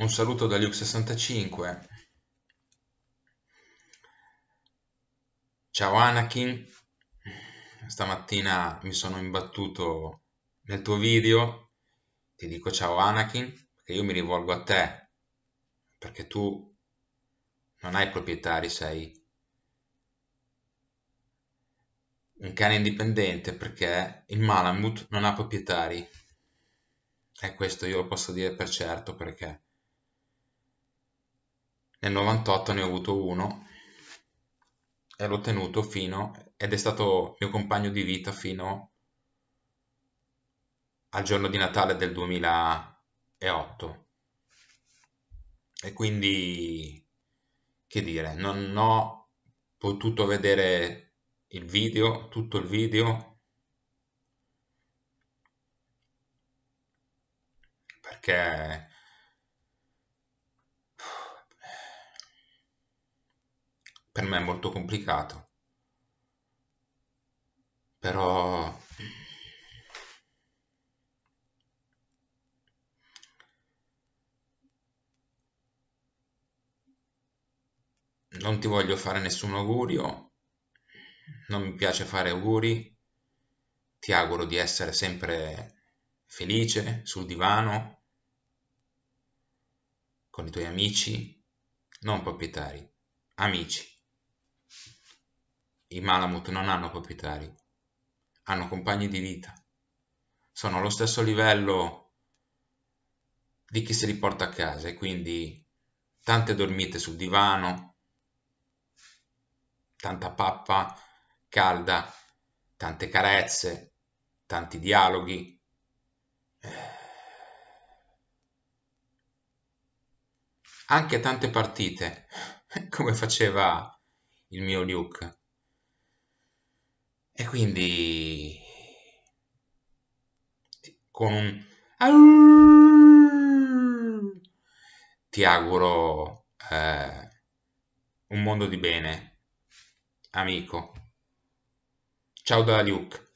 Un saluto da Luke65. Ciao Anakin, stamattina mi sono imbattuto nel tuo video, ti dico ciao Anakin, perché io mi rivolgo a te, perché tu non hai proprietari, sei un cane indipendente perché il Malamut non ha proprietari. E questo io lo posso dire per certo perché nel 98 ne ho avuto uno e l'ho tenuto fino ed è stato mio compagno di vita fino al giorno di Natale del 2008 e quindi che dire non ho potuto vedere il video tutto il video perché per me è molto complicato. Però... Non ti voglio fare nessun augurio, non mi piace fare auguri, ti auguro di essere sempre felice sul divano, con i tuoi amici, non proprietari, amici. I Malamut non hanno proprietari, hanno compagni di vita. Sono allo stesso livello di chi se li porta a casa e quindi tante dormite sul divano, tanta pappa calda, tante carezze, tanti dialoghi. Anche tante partite, come faceva il mio Luke e quindi con un ti auguro eh, un mondo di bene, amico. Ciao da Luke.